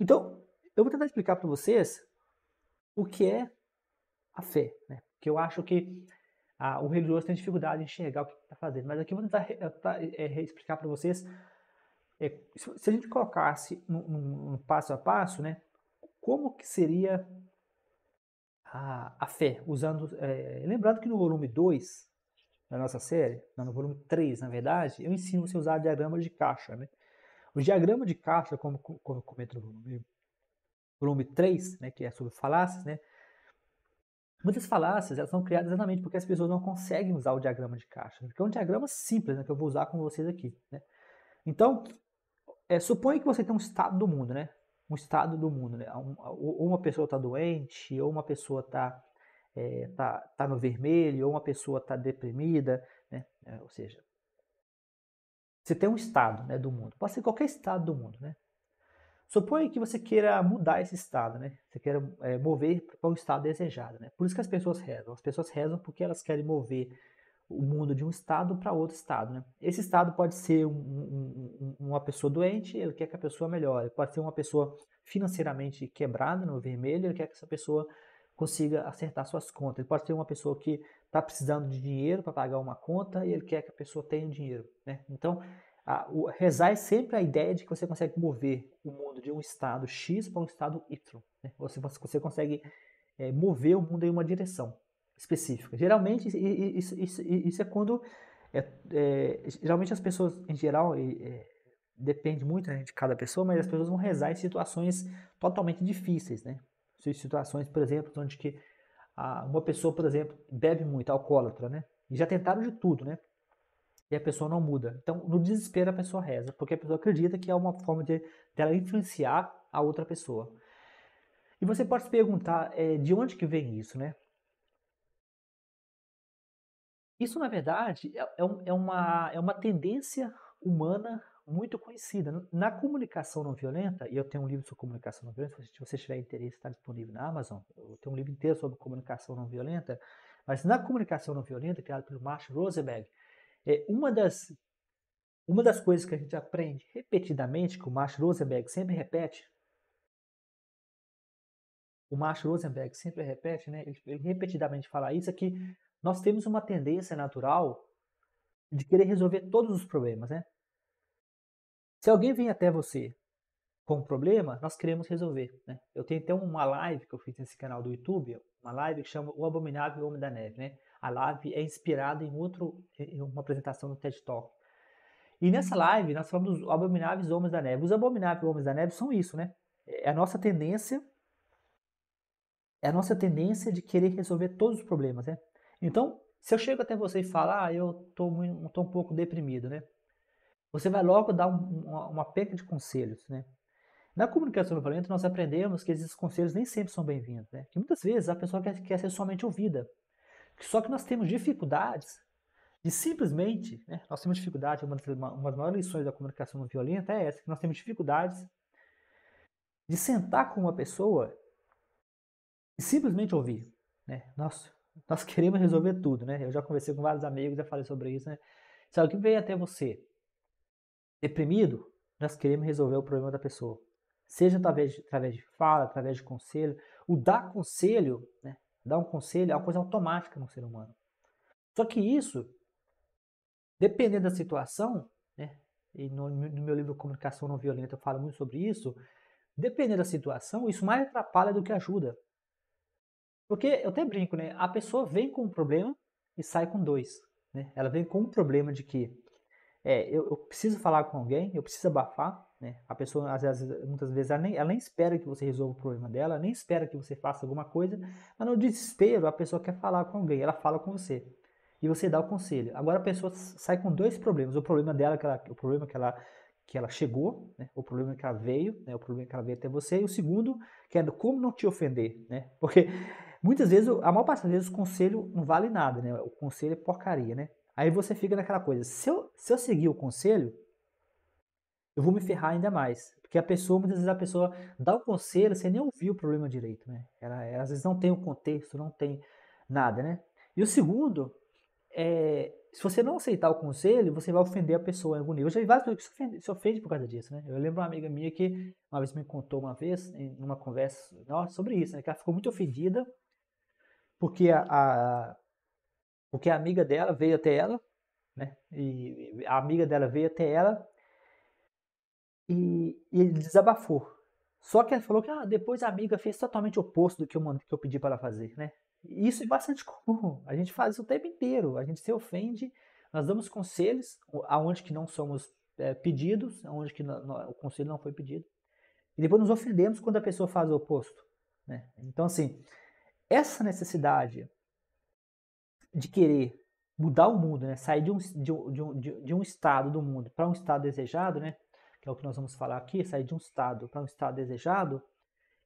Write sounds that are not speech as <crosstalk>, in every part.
Então, eu vou tentar explicar para vocês o que é a fé, né? Porque eu acho que ah, o religioso tem dificuldade em enxergar o que está fazendo. Mas aqui eu vou tentar é, explicar para vocês. É, se, se a gente colocasse no, no, no, passo a passo, né? Como que seria a, a fé? Usando, é, lembrando que no volume 2 da nossa série, não, no volume 3, na verdade, eu ensino você a usar diagrama de caixa, né? O diagrama de caixa como, como comento no volume, volume 3, né, que é sobre falácias, né, muitas falácias elas são criadas exatamente porque as pessoas não conseguem usar o diagrama de caixa né, porque é um diagrama simples né, que eu vou usar com vocês aqui. Né. Então, é, suponha que você tem um estado do mundo, né? Um estado do mundo, né? ou uma pessoa está doente, ou uma pessoa está é, tá, tá no vermelho, ou uma pessoa está deprimida, né? É, ou seja, você tem um estado né, do mundo, pode ser qualquer estado do mundo, né? Suponha que você queira mudar esse estado, né? Você queira é, mover para o um estado desejado, né? Por isso que as pessoas rezam. As pessoas rezam porque elas querem mover o mundo de um estado para outro estado, né? Esse estado pode ser um, um, uma pessoa doente, ele quer que a pessoa melhore. Pode ser uma pessoa financeiramente quebrada, no vermelho, ele quer que essa pessoa consiga acertar suas contas. Ele pode ter uma pessoa que está precisando de dinheiro para pagar uma conta e ele uhum. quer que a pessoa tenha dinheiro. Né? Então, a, o, rezar é sempre a ideia de que você consegue mover o mundo de um estado X para um estado Y. Né? Você, você consegue é, mover o mundo em uma direção específica. Geralmente, isso, isso, isso é quando. É, é, geralmente, as pessoas, em geral, é, depende muito né, de cada pessoa, mas as uhum. pessoas vão rezar em situações totalmente difíceis, né? situações, por exemplo, onde que uma pessoa, por exemplo, bebe muito, alcoólatra, né? E já tentaram de tudo, né? E a pessoa não muda. Então, no desespero, a pessoa reza, porque a pessoa acredita que é uma forma de, dela influenciar a outra pessoa. E você pode se perguntar é, de onde que vem isso, né? Isso, na verdade, é, é, é uma, é uma tendência humana muito conhecida. Na comunicação não violenta, e eu tenho um livro sobre comunicação não violenta, se você tiver interesse, está disponível na Amazon. Eu tenho um livro inteiro sobre comunicação não violenta. Mas na comunicação não violenta, criado pelo Marshall Rosenberg, é uma das uma das coisas que a gente aprende repetidamente, que o Marshall Rosenberg sempre repete, o Marshall Rosenberg sempre repete, né? Ele, ele repetidamente fala isso, é que nós temos uma tendência natural de querer resolver todos os problemas, né? Se alguém vem até você com um problema, nós queremos resolver. Né? Eu tenho até uma live que eu fiz nesse canal do YouTube, uma live que chama O Abominável Homem da Neve. Né? A live é inspirada em, outro, em uma apresentação do TED Talk. E nessa live nós falamos dos abomináveis homens da neve. Os abomináveis homens da neve são isso, né? É a nossa tendência, é a nossa tendência de querer resolver todos os problemas, né? Então, se eu chego até você e falar, ah, eu tô, tô um pouco deprimido, né? Você vai logo dar um, uma, uma peca de conselhos, né? Na comunicação não violenta, nós aprendemos que esses conselhos nem sempre são bem-vindos, né? Que muitas vezes a pessoa quer, quer ser somente ouvida. Só que nós temos dificuldades de simplesmente, né? Nós temos dificuldade, uma das, uma, uma das maiores lições da comunicação não violenta é essa, que nós temos dificuldades de sentar com uma pessoa e simplesmente ouvir, né? Nós, nós queremos resolver tudo, né? Eu já conversei com vários amigos, já falei sobre isso, né? o que veio até você deprimido, nós queremos resolver o problema da pessoa. Seja através de, através de fala, através de conselho. O dar conselho, né? dar um conselho é uma coisa automática no ser humano. Só que isso, dependendo da situação, né? e no, no meu livro Comunicação Não Violenta eu falo muito sobre isso, dependendo da situação, isso mais atrapalha do que ajuda. Porque eu até brinco, né? A pessoa vem com um problema e sai com dois. Né? Ela vem com um problema de que é, eu, eu, preciso falar com alguém, eu preciso abafar, né? A pessoa, às vezes, muitas vezes, ela nem, ela nem espera que você resolva o problema dela, nem espera que você faça alguma coisa, uhum. mas no desespero a pessoa quer falar com alguém, ela fala com você e você dá o conselho. Agora a pessoa sai com dois problemas, o problema dela, que ela, o problema que ela que ela chegou, né? o problema que ela veio, né? o problema que ela veio até você, e o segundo, que é como não te ofender, né? Porque muitas vezes, a maior parte das vezes, o conselho não vale nada, né? O conselho é porcaria, né? Aí você fica naquela coisa, se eu, se eu seguir o conselho, eu vou me ferrar ainda mais. Porque a pessoa, muitas vezes a pessoa dá o conselho sem nem ouvir o problema direito, né? Ela, ela às vezes não tem o contexto, não tem nada, né? E o segundo é, se você não aceitar o conselho, você vai ofender a pessoa em algum nível. Eu já vi várias pessoas que se ofendem por causa disso, né? Eu lembro uma amiga minha que uma vez me contou uma vez, em uma conversa nossa, sobre isso, né? Que ela ficou muito ofendida porque a, a, porque a amiga dela veio até ela, né? E a amiga dela veio até ela e, e ele desabafou. Só que ela falou que ah, depois a amiga fez totalmente o oposto do que eu, que eu pedi para ela fazer, né? isso é bastante <laughs> comum. A gente faz isso o tempo inteiro. A gente se ofende, nós damos conselhos aonde que não somos é, pedidos, aonde que não, não, o conselho não foi pedido. E depois nos ofendemos quando a pessoa faz o oposto, né? Então, assim, essa necessidade de querer mudar o mundo, né? sair de um, de um, de, de um estado do mundo para um estado desejado, né? que é o que nós vamos falar aqui, sair de um estado para um estado desejado,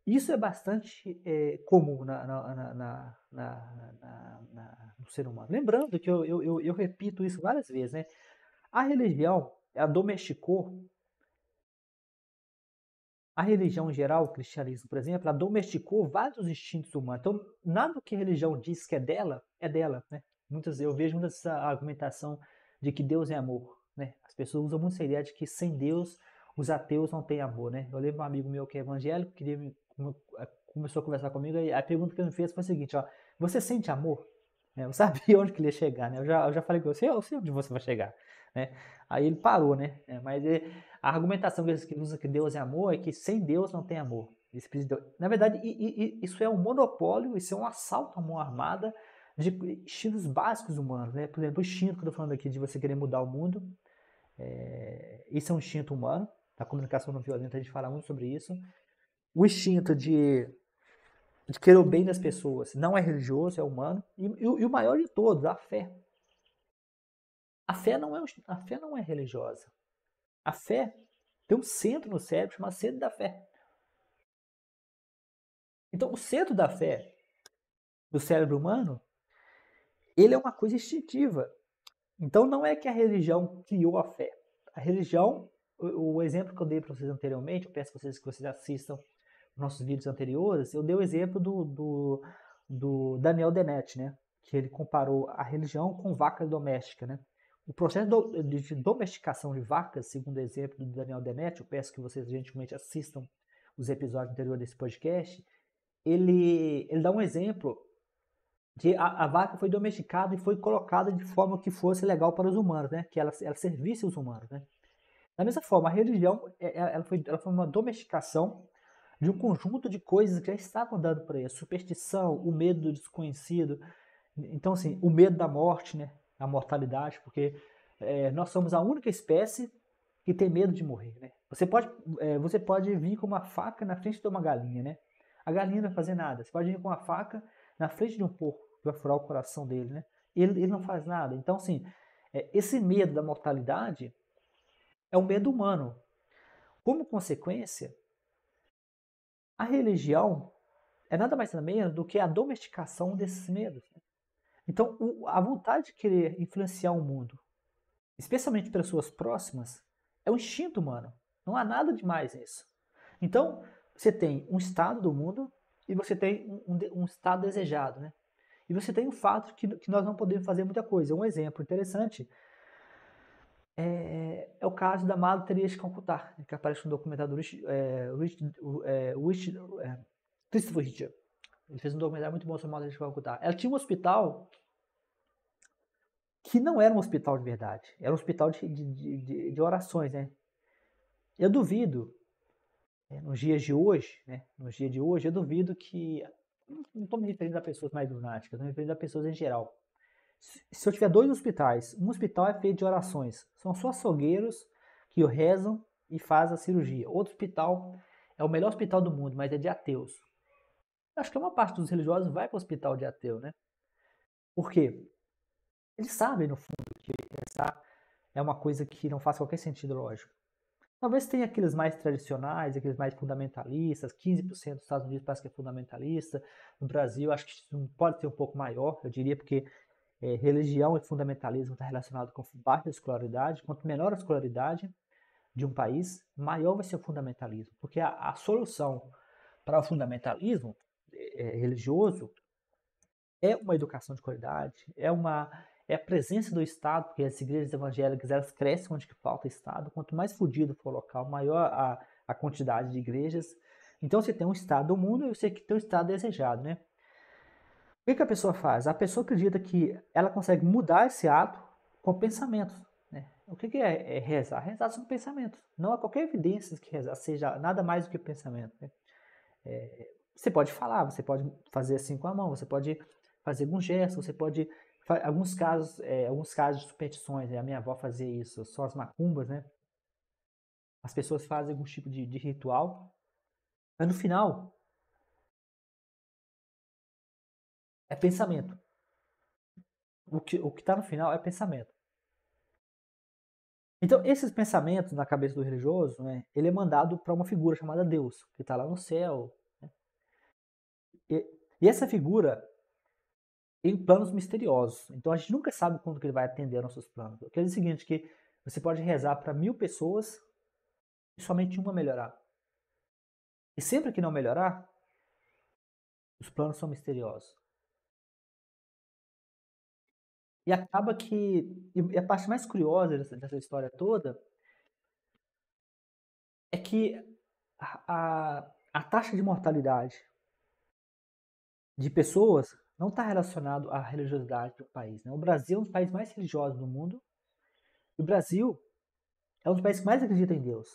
isso é bastante é, comum na, na, na, no ser humano. Lembrando que eu, eu, eu, eu repito isso várias vezes, né? a religião ela domesticou a religião em geral, o cristianismo, por exemplo, ela domesticou vários instintos humanos. Então, nada que a religião diz que é dela, é dela. Né? Muitas, eu vejo muito essa argumentação de que Deus é amor. Né? As pessoas usam muito essa ideia de que sem Deus os ateus não têm amor. Né? Eu lembro um amigo meu que é evangélico, que é, começou a conversar comigo, e a pergunta que ele me fez foi a seguinte: ó, Você sente amor? Né, eu <laughs> sabia onde que ele ia chegar, né? Eu já, eu já falei com você, eu sei onde você vai chegar, né? Aí ele parou, né? É, mas é, a argumentação que ele usa que Deus é amor é que sem Deus não tem amor. Na verdade, isso é um monopólio, isso é um assalto à mão armada de estilos básicos humanos, né? Por exemplo, o instinto que eu tô falando aqui de você querer mudar o mundo, é, isso é um instinto humano. Na comunicação não violenta a gente fala muito sobre isso. O instinto de de querer o bem das pessoas. Não é religioso, é humano. E, e, e, o maior de todos, a fé. A fé, não é, a fé não é religiosa. A fé tem um centro no cérebro chamado centro da fé. Então, o centro da fé do cérebro humano, ele é uma coisa instintiva. Então, não é que a religião criou a fé. A religião, o, o exemplo que eu dei para vocês anteriormente, eu peço vocês que vocês assistam nossos vídeos anteriores, eu dei o exemplo do, do, do Daniel Dennett né? Que ele comparou a religião com vaca doméstica, né? O processo do, de domesticação de vacas, segundo o exemplo do Daniel Dennett eu peço que vocês gentilmente assistam os episódios anteriores desse podcast, ele, ele dá um exemplo de a, a, vaca foi domesticada e foi colocada de forma que fosse legal para os humanos, né? Que ela, ela servisse os humanos, né? Da mesma forma, a religião é, ela foi, ela foi uma domesticação de um conjunto de coisas que já estavam dando para ele. A superstição, o medo do desconhecido. Então, assim, o medo da morte, né? A mortalidade, porque é, nós somos a única espécie que tem medo de morrer, né? Você pode, é, você pode vir com uma faca na frente de uma galinha, né? A galinha não vai fazer nada. Você pode vir com uma faca na frente de um porco, que vai furar o coração dele, né? Ele, ele não faz nada. Então, assim, é, esse medo da mortalidade é um medo humano. Como consequência, a religião é nada mais nada menos do que a domesticação desses uhum. medos. Então, a vontade de querer influenciar o mundo, especialmente pessoas próximas, é um instinto humano. Não há nada demais nisso. Então, você tem um estado do mundo e você tem um, um, um estado desejado, né? E você tem o fato que, que nós não podemos fazer muita coisa. Um exemplo interessante é, é o caso da Madre Teresa Calcutá, né, que aparece no documentário do Rich, é, Rich, é, Rich, é, Christopher Hitcher. Ele fez um documentário muito bom sobre Madre Teresa Calcutá. Ela tinha um hospital que não era um hospital de verdade, era um hospital de, de, de, de orações, né? Eu duvido, né, nos dias de hoje, né, nos dias de hoje, eu duvido que, não estou me referindo a pessoas mais lunáticas, estou me referindo a pessoas em geral, se eu tiver dois hospitais, um hospital é feito de orações, são só açougueiros que rezam e fazem a cirurgia. Outro hospital é o melhor hospital do mundo, mas é de ateus. Acho que uma parte dos religiosos vai para o hospital de ateu, né? Por quê? Eles sabem, no fundo, que pensar é uma coisa que não faz qualquer sentido lógico. Talvez tenha aqueles mais tradicionais, aqueles mais fundamentalistas, 15% dos Estados Unidos parece que é fundamentalista, no Brasil acho que pode ser um pouco maior, eu diria, porque é, religião e fundamentalismo está relacionado com baixa escolaridade. Quanto menor a escolaridade de um país, maior vai ser o fundamentalismo, porque a, a solução para o fundamentalismo é, é, religioso é uma educação de qualidade, é uma é a presença do Estado, porque as igrejas evangélicas elas crescem onde que falta Estado. Quanto mais fodido for o local, maior a, a quantidade de igrejas. Então você tem um Estado do mundo e você tem um Estado desejado, né? O que, que a pessoa faz? A pessoa acredita que ela consegue mudar esse ato com pensamentos. Né? O que, que é, é, rezar? Rezar são pensamentos. Não há qualquer evidência que rezar seja nada mais do que pensamento. Né? É, você pode falar, você pode fazer assim com a mão, você pode fazer algum gesto, você pode alguns casos, é, alguns casos de superstições. Né? A minha avó fazia isso, só as macumbas, né? As pessoas fazem algum tipo de, de ritual, mas no final é pensamento. O que o está no final é pensamento. Então, esses pensamentos na cabeça do religioso, né, ele é mandado para uma figura chamada Deus, que está lá no céu. Né? E, e, essa figura tem planos misteriosos. Então, a gente nunca sabe quando que ele vai atender aos nossos planos. Quer dizer é o seguinte, que você pode rezar para mil pessoas e somente uma melhorar. E sempre que não melhorar, os planos são misteriosos. E acaba que. E a parte mais curiosa dessa, dessa história toda é que a, a, taxa de mortalidade de pessoas não está relacionado à religiosidade do país. Né? O Brasil é um dos países mais religiosos do mundo. E o Brasil é um dos países que mais acredita em Deus.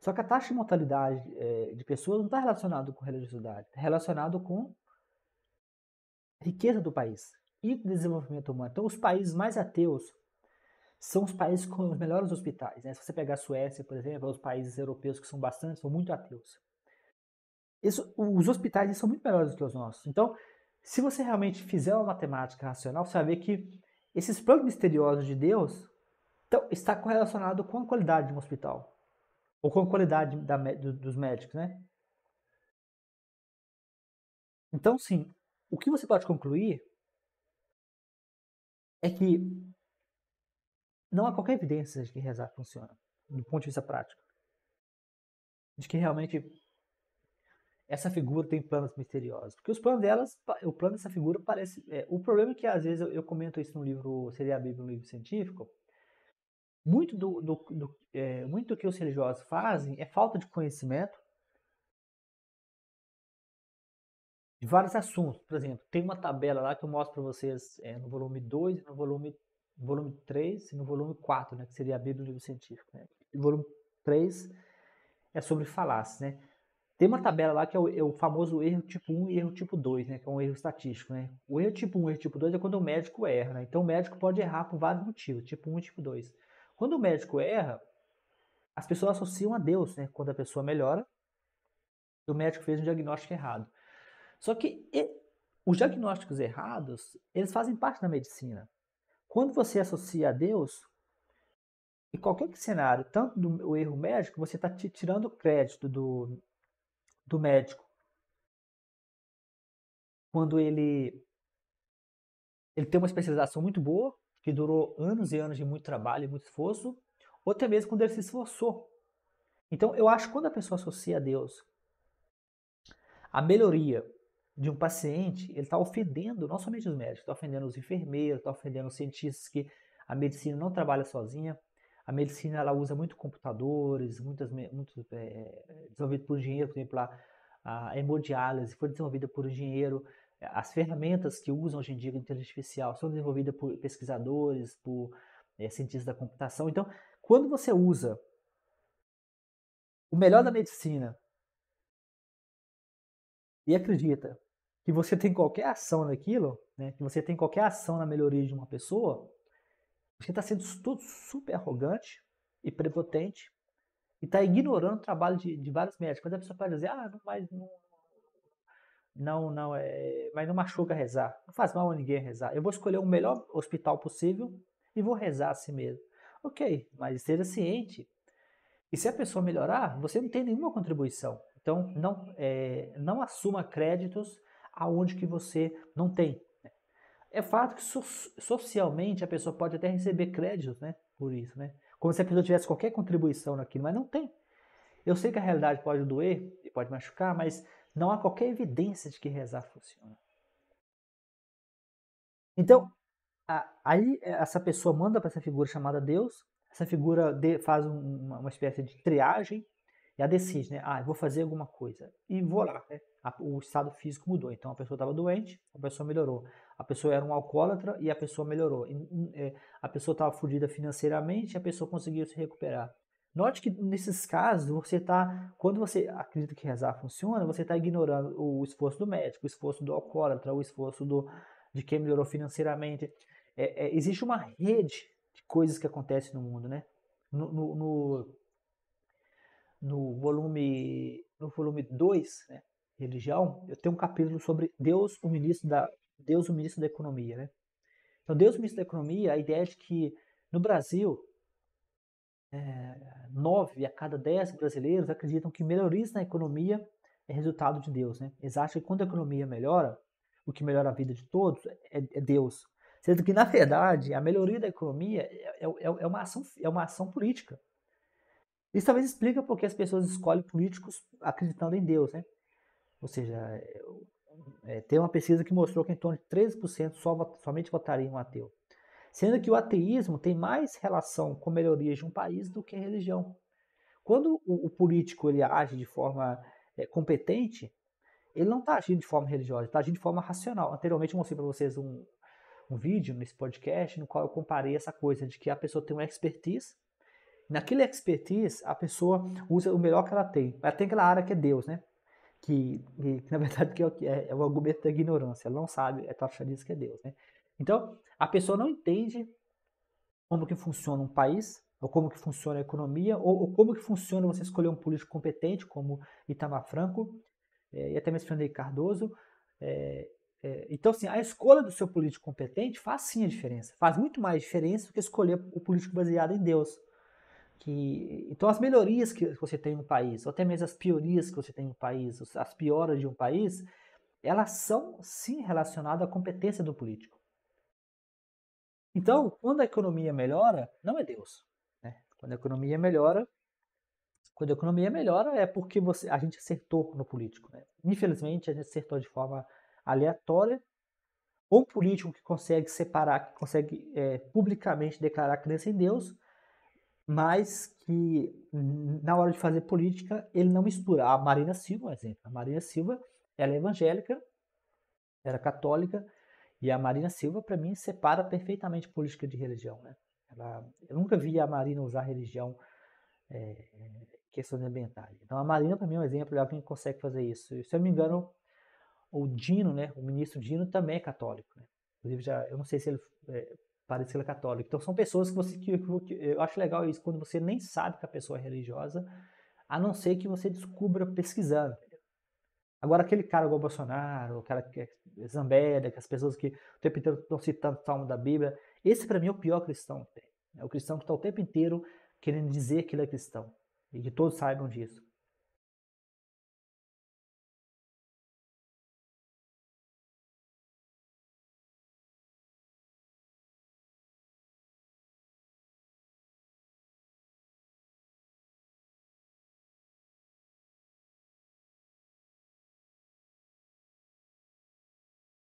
Só que a taxa de mortalidade é, de pessoas não está relacionada com religiosidade, está relacionada com riqueza do país e desenvolvimento humano. Então, os países mais ateus são os países com os melhores hospitais. Né? Se você pegar a Suécia, por exemplo, é os países europeus que são bastante, são muito ateus. Isso, os hospitais são muito melhores do que os nossos. Então, se você realmente fizer uma matemática racional, você vai ver que esses planos misteriosos de Deus então, está correlacionado com a qualidade de um hospital ou com a qualidade da, do, dos médicos, né? Então, sim, o que você pode concluir é que não há qualquer evidência de que rezar funciona, do ponto de vista prático. De que realmente essa figura tem planos misteriosos. Porque os planos delas, o plano dessa figura parece. É, o problema é que às vezes eu, eu comento isso no livro, seria a Bíblia, um livro científico. Muito do, do, do é, muito do que os religiosos fazem é falta de conhecimento de vários assuntos. Por exemplo, tem uma tabela lá que eu mostro para vocês é, no volume 2, no volume, no volume 3 e no volume 4, né, que seria a Bíblia do Livro Científico. Né? O volume 3 é sobre falácias. Né? Tem uma tabela lá que é o, é o, famoso erro tipo 1 e erro tipo 2, né, que é um erro estatístico. Né? O erro tipo 1 e erro tipo 2 é quando o médico erra. Né? Então o médico pode errar por vários motivos, tipo 1 e tipo 2. Quando o médico erra, as pessoas associam a Deus, né? Quando a pessoa melhora, o médico fez um diagnóstico errado. Só que os diagnósticos errados, eles fazem parte da medicina. Quando você associa a Deus, em qualquer cenário, tanto do erro médico, você está tirando o crédito do, do médico. Quando ele, ele tem uma especialização muito boa, que durou anos e anos de muito trabalho e muito esforço, ou até mesmo quando ele se esforçou. Então, eu acho que quando a pessoa associa a Deus a melhoria de um paciente, ele está ofendendo não somente os médicos, está ofendendo os enfermeiros, está ofendendo os cientistas que a medicina não trabalha sozinha. A medicina ela usa muito computadores, muitas, muitos é, desenvolvido por engenheiro, por exemplo, a, a hemodiálise foi desenvolvida por engenheiro. As ferramentas que usam hoje em dia a inteligência artificial são desenvolvidas por pesquisadores, por é, cientistas da computação. Então, quando você usa o melhor da medicina e acredita que você tem qualquer ação naquilo, né, que você tem qualquer ação na melhoria de uma pessoa, você está sendo todo super arrogante e prepotente e está ignorando o trabalho de, de vários médicos. Mas a pessoa pode dizer, ah, não, mas não, não, não, é, mas não machuca rezar. Não faz mal a ninguém rezar. Eu vou escolher o melhor hospital possível e vou rezar a si mesmo. Ok, mas esteja ciente. E se a pessoa melhorar, você não tem nenhuma contribuição. Então, não, é, não assuma créditos aonde que você não tem. Né? É fato que so socialmente a pessoa pode até receber créditos, né, por isso, né? Como se a pessoa tivesse qualquer contribuição naquilo, mas não tem. Eu sei que a realidade pode doer e pode machucar, mas não há qualquer evidência de que rezar funciona. Então, a, aí é, essa pessoa manda para essa figura chamada Deus, essa figura de, faz um, uma, uma espécie de triagem e a decide, né? Ah, vou fazer alguma coisa. E vou lá, né? O estado físico mudou. Então a pessoa estava doente, a pessoa melhorou. A pessoa era um alcoólatra e a pessoa melhorou. Hum, é, a pessoa estava fodida financeiramente e a pessoa conseguiu se recuperar. Note que nesses casos você está, quando você acredita que rezar funciona, você está ignorando o esforço do médico, o esforço do alcoólatra, o esforço do, de quem melhorou financeiramente. É, é, existe uma rede de coisas que acontecem no mundo, né? No, no, no, no volume no volume 2, né, religião, eu tenho um capítulo sobre Deus, o ministro da Deus, o ministro da economia, né? Então, Deus, o ministro da economia, a ideia é de que no Brasil é, nove a cada dez brasileiros acreditam que melhorias na economia é resultado de Deus, né? Eles acham que quando a economia melhora, o que melhora a vida de todos é, é Deus. Sendo que, na verdade, a melhoria da economia é, é, é, uma ação, é uma ação política. Isso talvez explica porque as pessoas uhum. escolhem políticos acreditando em Deus, né? Ou seja, é, é, tem uma pesquisa que mostrou que em torno de 13% só, somente votaria um ateu. Sendo que o ateísmo tem mais relação com melhorias de um país do que a religião. Quando o, o político ele age de forma é, competente, ele não está agindo de forma religiosa, está agindo de forma racional. Anteriormente eu mostrei para vocês um, um vídeo nesse podcast no qual eu comparei essa coisa de que a pessoa tem uma expertise Naquele expertise, a pessoa usa o melhor que ela tem. Ela tem aquela área que é Deus, né? Que, que, que <laughs> na verdade é que é, é, o argumento da ignorância. Ela não sabe, é taxadista que é Deus, né? Então, a pessoa não entende como que funciona um país, ou como que funciona a economia, ou, ou como que funciona você escolher um político competente, como Itamar Franco, é, e até mesmo Fernando Cardoso. É, é então, assim, a escolha do seu político competente faz sim a diferença. Faz muito mais diferença do que escolher o político baseado em Deus que então as melhorias que você tem no país, ou até mesmo as piorias que você tem no país, as pioras de um país, elas são sim relacionadas à competência do político. Então, quando a economia melhora, não é Deus. Né? Quando a economia melhora, quando a economia melhora é porque você, a gente acertou no político. Né? Infelizmente, a gente acertou de forma aleatória. Ou um político que consegue separar, que consegue é, publicamente declarar crença em Deus, mas que hum, na hora de fazer política ele não mistura. A Marina Silva, exemplo, a Marina Silva ela é evangélica, era católica e a Marina Silva para mim separa perfeitamente política de religião, né? Ela, eu nunca vi a Marina usar religião é, questões ambientais. Então a Marina para mim é um exemplo de alguém que consegue fazer isso. E, se eu não me engano o Dino, né, o ministro Dino também é católico, né? Inclusive já, eu não sei se ele é, parecida é católica. Então são pessoas que você hum. que, que, eu acho legal isso quando você nem sabe que a pessoa é religiosa, a não ser que você descubra pesquisando. Agora aquele cara igual Bolsonaro, o cara que é Zambélia, que as pessoas que o tempo inteiro estão citando o salmo da Bíblia, esse para mim é o pior cristão que tem. É o cristão que está o tempo inteiro querendo dizer que ele é cristão e que todos saibam disso.